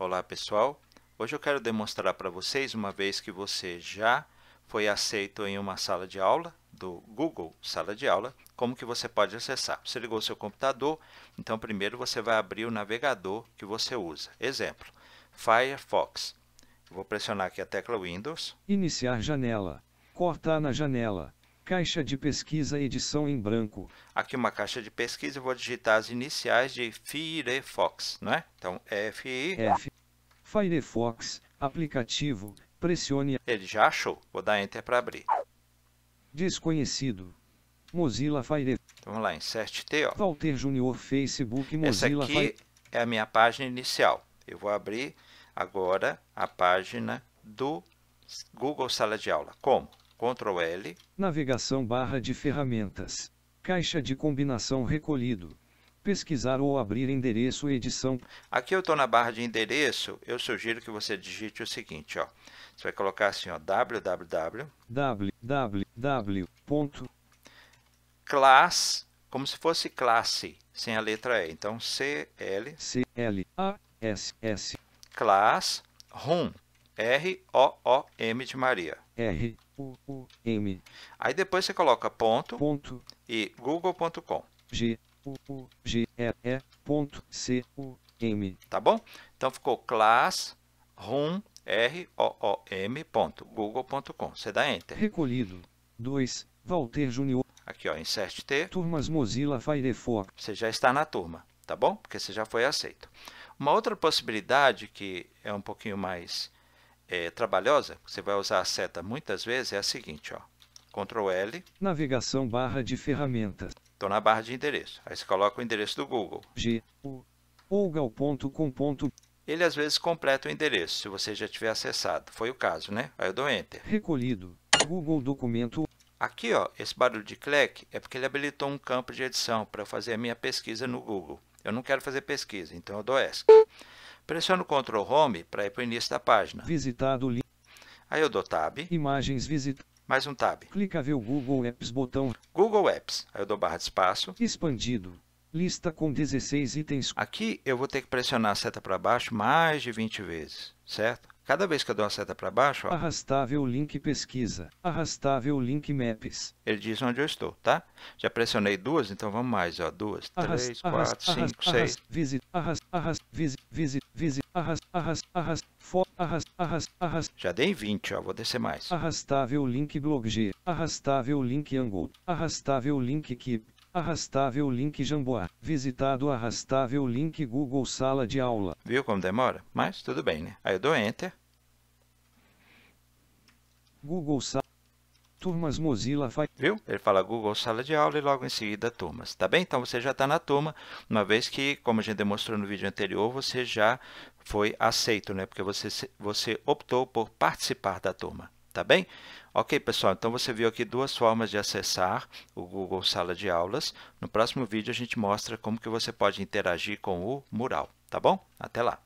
Olá pessoal, hoje eu quero demonstrar para vocês, uma vez que você já foi aceito em uma sala de aula do Google Sala de Aula, como que você pode acessar. Você ligou o seu computador, então primeiro você vai abrir o navegador que você usa. Exemplo, Firefox. vou pressionar aqui a tecla Windows. Iniciar janela. Cortar na janela. Caixa de pesquisa edição em branco. Aqui uma caixa de pesquisa, eu vou digitar as iniciais de Firefox, não é? Então, F-I... f Firefox, aplicativo, pressione. Ele já achou. Vou dar Enter para abrir. Desconhecido. Mozilla Firefox. Então, vamos lá, insert T, ó. Walter Junior Facebook Mozilla Essa aqui Fire... é a minha página inicial. Eu vou abrir agora a página do Google Sala de Aula. Como? Ctrl L. Navegação barra de ferramentas. Caixa de combinação recolhido pesquisar ou abrir endereço edição. Aqui eu estou na barra de endereço, eu sugiro que você digite o seguinte, ó. Você vai colocar assim, ó, www. www. Class, como se fosse classe, sem a letra E. Então, C, L. C, L, A, S, S. Class, room. R, O, O, M de Maria. R, U, U, M. Aí depois você coloca ponto, ponto. e google.com. G, u g e e ponto c u m tá bom então ficou class room r o o m ponto com você dá enter recolhido 2 Walter Júnior aqui ó insert t turmas Mozilla Firefox você já está na turma tá bom porque você já foi aceito uma outra possibilidade que é um pouquinho mais é, trabalhosa, você vai usar a seta muitas vezes, é a seguinte, ó. Ctrl L. Navegação barra de ferramentas. Estou na barra de endereço. Aí você coloca o endereço do Google. Ele, às vezes, completa o endereço, se você já tiver acessado. Foi o caso, né? Aí eu dou Enter. Recolhido. Google Documento. Aqui, ó, esse barulho de cleque é porque ele habilitou um campo de edição para fazer a minha pesquisa no Google. Eu não quero fazer pesquisa, então eu dou ESC. Pressiono o Ctrl Home para ir para o início da página. Visitado link. Aí eu dou Tab. Imagens visit. Mais um Tab. clica ver o Google Apps botão. Google Apps. Aí eu dou barra de espaço. Expandido. Lista com 16 itens. Aqui eu vou ter que pressionar a seta para baixo mais de 20 vezes, certo? Cada vez que eu dou a seta para baixo... Ó, arrastável link pesquisa. Arrastável link maps. Ele diz onde eu estou, tá? Já pressionei duas, então vamos mais. Ó, duas, arrast, três, arrast, quatro, arrast, cinco, seis. Visit, arrast, arrast, visit, visit, arras, arras, arras, for, arras, arras, arras. Já dei 20, ó, vou descer mais. Arrastável link blog arrastável link angle, arrastável link keep, arrastável link jamboa, visitado arrastável link Google sala de aula. Viu como demora? Mas tudo bem, né? Aí eu dou enter. Google sala Turmas Mozilla Viu? Ele fala Google Sala de Aula e logo em seguida Turmas. Tá bem? Então você já está na turma, uma vez que, como a gente demonstrou no vídeo anterior, você já foi aceito, né? Porque você, você optou por participar da turma. Tá bem? Ok, pessoal, então você viu aqui duas formas de acessar o Google Sala de Aulas. No próximo vídeo a gente mostra como que você pode interagir com o mural, tá bom? Até lá!